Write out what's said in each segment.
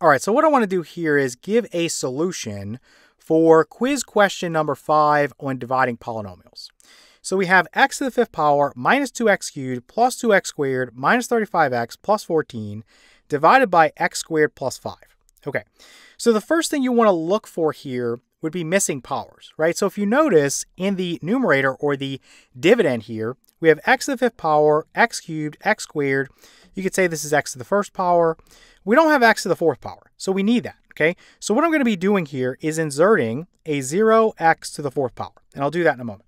All right, so what I want to do here is give a solution for quiz question number five on dividing polynomials. So we have x to the fifth power minus 2x cubed plus 2x squared minus 35x plus 14 divided by x squared plus 5. Okay, so the first thing you want to look for here would be missing powers, right? So if you notice in the numerator or the dividend here, we have x to the fifth power, x cubed, x squared. You could say this is x to the first power. We don't have x to the fourth power, so we need that, okay? So what I'm going to be doing here is inserting a 0x to the fourth power, and I'll do that in a moment.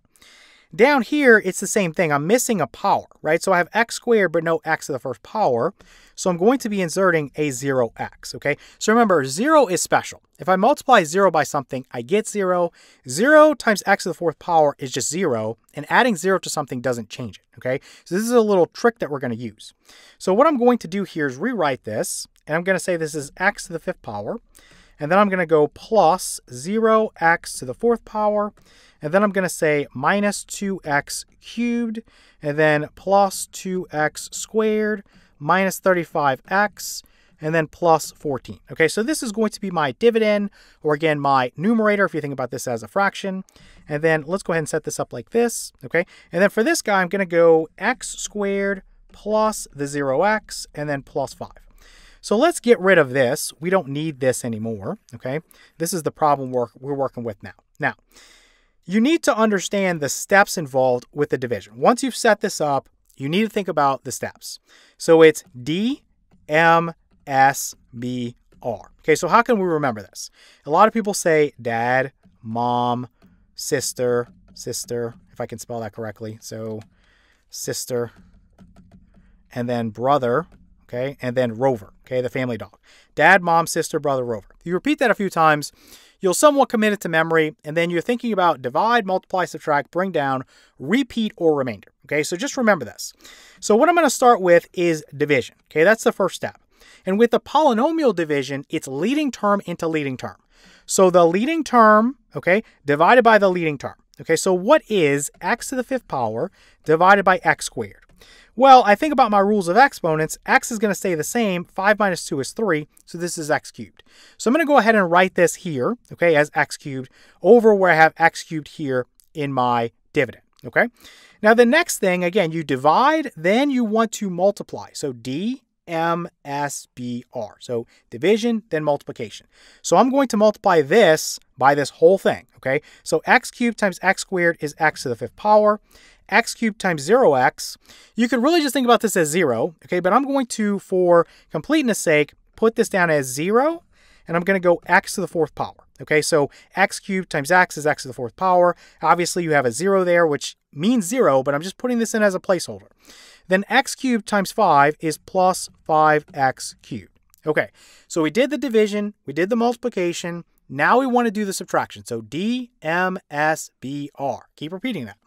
Down here, it's the same thing. I'm missing a power, right? So I have x squared, but no x to the first power. So I'm going to be inserting a 0x, okay? So remember, 0 is special. If I multiply 0 by something, I get 0. 0 times x to the fourth power is just 0, and adding 0 to something doesn't change it, okay? So this is a little trick that we're going to use. So what I'm going to do here is rewrite this, and I'm going to say this is x to the fifth power. And then I'm going to go plus 0x to the fourth power. And then I'm going to say minus 2x cubed. And then plus 2x squared minus 35x and then plus 14. Okay, so this is going to be my dividend, or again, my numerator, if you think about this as a fraction. And then let's go ahead and set this up like this, okay? And then for this guy, I'm gonna go x squared plus the 0x, and then plus 5. So let's get rid of this. We don't need this anymore, okay? This is the problem we're, we're working with now. Now, you need to understand the steps involved with the division. Once you've set this up, you need to think about the steps. So it's D, M, S, B, R. Okay, so how can we remember this? A lot of people say dad, mom, sister, sister, if I can spell that correctly. So sister, and then brother, okay? And then Rover, okay, the family dog. Dad, mom, sister, brother, Rover. you repeat that a few times, you'll somewhat commit it to memory, and then you're thinking about divide, multiply, subtract, bring down, repeat, or remainder, okay? So just remember this. So what I'm going to start with is division, okay? That's the first step. And with the polynomial division, it's leading term into leading term. So the leading term, okay, divided by the leading term. Okay, so what is x to the fifth power divided by x squared? Well, I think about my rules of exponents. x is going to stay the same. 5 minus 2 is 3, so this is x cubed. So I'm going to go ahead and write this here, okay, as x cubed, over where I have x cubed here in my dividend, okay? Now the next thing, again, you divide, then you want to multiply. So DMSBR. So division, then multiplication. So I'm going to multiply this by this whole thing okay? So x cubed times x squared is x to the fifth power. x cubed times 0x, you could really just think about this as 0, okay? But I'm going to, for completeness sake, put this down as 0, and I'm going to go x to the fourth power. Okay, so x cubed times x is x to the fourth power. Obviously, you have a 0 there, which means 0, but I'm just putting this in as a placeholder. Then x cubed times 5 is plus 5x cubed. Okay, so we did the division, we did the multiplication, now we want to do the subtraction. So DMSBR. Keep repeating that.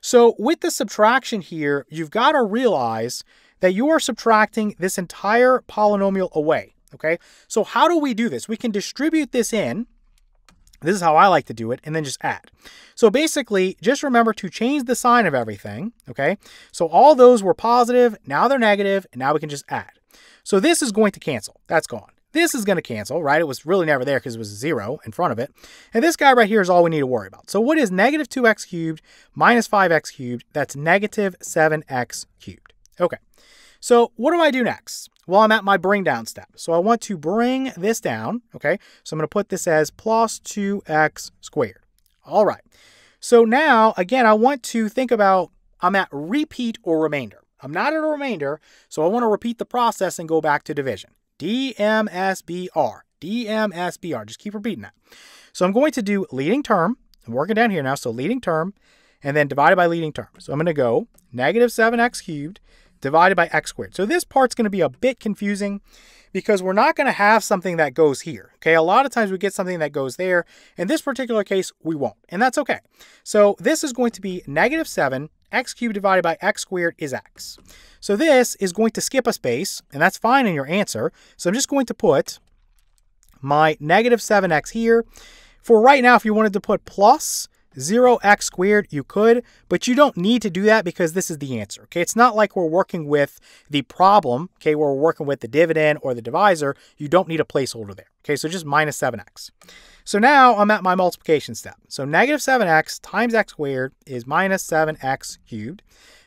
So with the subtraction here, you've got to realize that you are subtracting this entire polynomial away. Okay, so how do we do this? We can distribute this in. This is how I like to do it, and then just add. So basically, just remember to change the sign of everything, okay? So all those were positive, now they're negative, and now we can just add. So this is going to cancel. That's gone. This is going to cancel, right? It was really never there because it was 0 in front of it. And this guy right here is all we need to worry about. So what is negative 2x cubed minus 5x cubed? That's negative 7x cubed. Okay, so what do I do next? Well, I'm at my bring down step. So I want to bring this down, okay? So I'm going to put this as plus 2x squared. All right. So now, again, I want to think about I'm at repeat or remainder. I'm not at a remainder, so I want to repeat the process and go back to division. DMSBR. DMSBR. Just keep repeating that. So I'm going to do leading term. I'm working down here now. So leading term and then divided by leading term. So I'm going to go negative 7x cubed divided by x squared. So this part's going to be a bit confusing because we're not going to have something that goes here. Okay, a lot of times we get something that goes there. In this particular case, we won't, and that's okay. So this is going to be negative 7 x cubed divided by x squared is x. So this is going to skip a space, and that's fine in your answer. So I'm just going to put my negative 7x here. For right now, if you wanted to put plus, 0x squared, you could, but you don't need to do that because this is the answer, okay? It's not like we're working with the problem, okay? We're working with the dividend or the divisor. You don't need a placeholder there, okay? So just minus 7x. So now I'm at my multiplication step. So negative 7x times x squared is minus 7x cubed.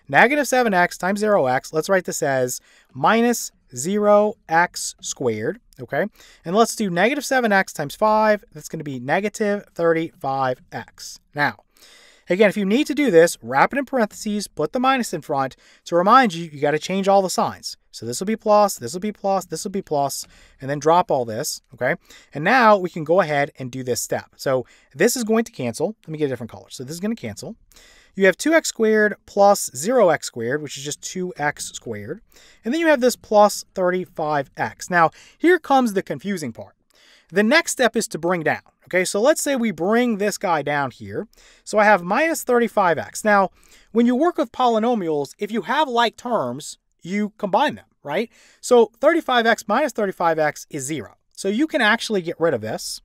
Negative 7x times 0x, let's write this as minus 0x squared, okay? And let's do negative 7x times 5. That's going to be negative 35x. Now, again, if you need to do this, wrap it in parentheses, put the minus in front. To remind you, you got to change all the signs. So this will be plus, this will be plus, this will be plus, and then drop all this, okay? And now we can go ahead and do this step. So this is going to cancel. Let me get a different color. So this is going to cancel. You have 2x squared plus 0x squared, which is just 2x squared. And then you have this plus 35x. Now, here comes the confusing part. The next step is to bring down, okay? So let's say we bring this guy down here. So I have minus 35x. Now, when you work with polynomials, if you have like terms, you combine them, right? So 35x minus 35x is zero. So you can actually get rid of this.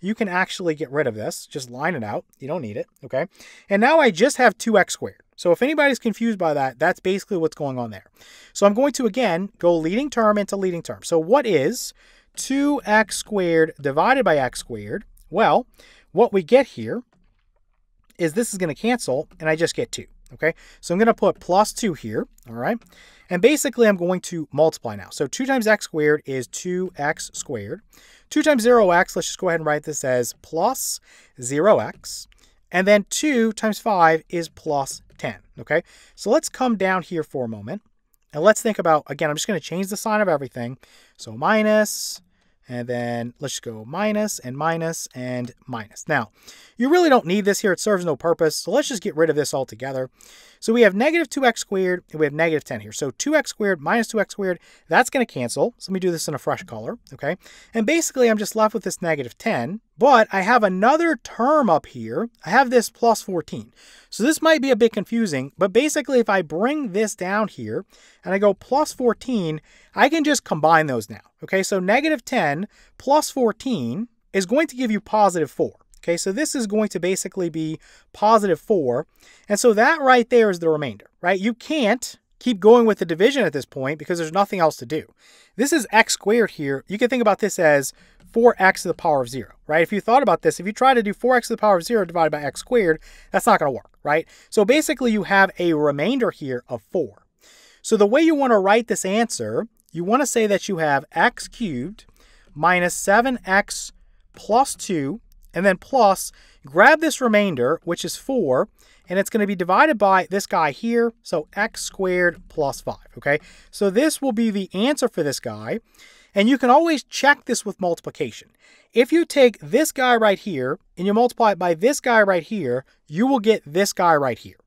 You can actually get rid of this. Just line it out. You don't need it, okay? And now I just have 2x squared. So if anybody's confused by that, that's basically what's going on there. So I'm going to, again, go leading term into leading term. So what is 2x squared divided by x squared? Well, what we get here is this is going to cancel, and I just get 2. Okay, so I'm going to put plus 2 here, all right? And basically, I'm going to multiply now. So 2 times x squared is 2x squared. 2 times 0x, let's just go ahead and write this as plus 0x. And then 2 times 5 is plus 10, okay? So let's come down here for a moment. And let's think about, again, I'm just going to change the sign of everything. So minus and then let's just go minus and minus and minus. Now, you really don't need this here. It serves no purpose. So let's just get rid of this altogether. So we have negative 2x squared and we have negative 10 here. So 2x squared minus 2x squared, that's going to cancel. So let me do this in a fresh color, okay? And basically, I'm just left with this negative 10. But I have another term up here. I have this plus 14. So this might be a bit confusing, but basically if I bring this down here and I go plus 14, I can just combine those now. Okay, so negative 10 plus 14 is going to give you positive 4. Okay, so this is going to basically be positive 4. And so that right there is the remainder, right? You can't keep going with the division at this point because there's nothing else to do. This is x squared here. You can think about this as 4x to the power of 0, right? If you thought about this, if you try to do 4x to the power of 0 divided by x squared, that's not going to work, right? So basically you have a remainder here of 4. So the way you want to write this answer, you want to say that you have x cubed minus 7x plus 2, and then plus, grab this remainder, which is 4, and it's going to be divided by this guy here, so x squared plus 5, okay? So this will be the answer for this guy, and you can always check this with multiplication. If you take this guy right here, and you multiply it by this guy right here, you will get this guy right here.